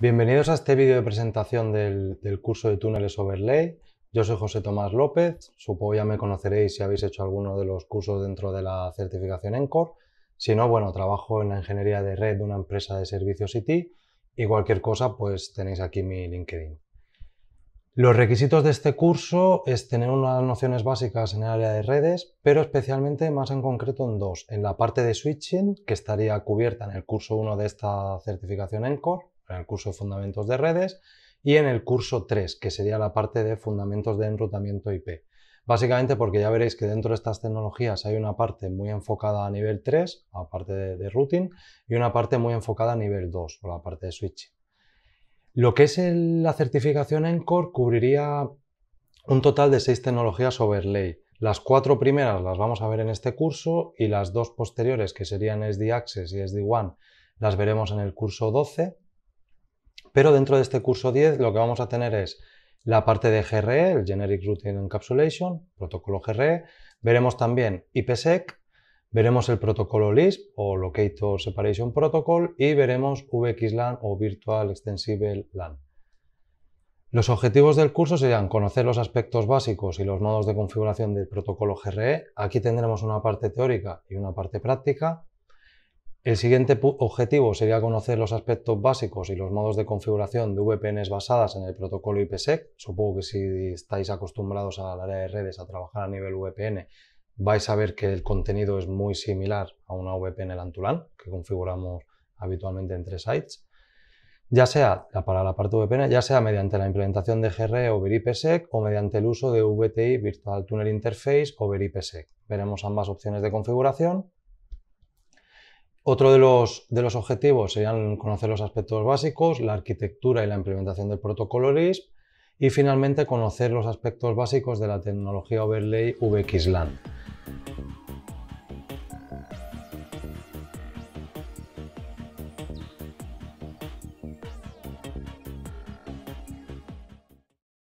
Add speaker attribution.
Speaker 1: Bienvenidos a este vídeo de presentación del, curso de túneles overlay. Yo soy José Tomás López, supongo ya me conoceréis si habéis hecho alguno de los cursos dentro de la certificación ENCOR. Si no, bueno, trabajo en la ingeniería de red de una empresa de servicios IT y cualquier cosa, pues tenéis aquí mi LinkedIn. Los requisitos de este curso es tener unas nociones básicas en el área de redes, pero especialmente más en concreto en dos. En la parte de switching, que estaría cubierta en el curso 1 de esta certificación ENCOR, en el curso de Fundamentos de Redes y en el curso 3, que sería la parte de Fundamentos de Enrutamiento IP. Básicamente porque ya veréis que dentro de estas tecnologías hay una parte muy enfocada a nivel 3, a parte de, routing, y una parte muy enfocada a nivel 2, o la parte de switching. Lo que es la certificación ENCORE cubriría un total de seis tecnologías overlay. Las cuatro primeras las vamos a ver en este curso y las dos posteriores, que serían SD Access y SD One, las veremos en el curso 12. Pero dentro de este curso 10 lo que vamos a tener es la parte de GRE, el Generic Routing Encapsulation, protocolo GRE, veremos también IPsec, veremos el protocolo LISP o Locator Separation Protocol y veremos VXLAN o Virtual Extensible LAN. Los objetivos del curso serían conocer los aspectos básicos y los modos de configuración del protocolo GRE. Aquí tendremos una parte teórica y una parte práctica. El siguiente objetivo sería conocer los aspectos básicos y los modos de configuración de VPNs basadas en el protocolo IPsec. Supongo que si estáis acostumbrados al área de redes a trabajar a nivel VPN, vais a ver que el contenido es muy similar a una VPN Lantulan que configuramos habitualmente entre sites. Ya sea para la parte VPN, ya sea mediante la implementación de GRE o IPsec o mediante el uso de VTI Virtual Tunnel Interface over IPsec. Veremos ambas opciones de configuración otro de los, objetivos serían conocer los aspectos básicos, la arquitectura y la implementación del protocolo LISP y finalmente conocer los aspectos básicos de la tecnología overlay VXLAN.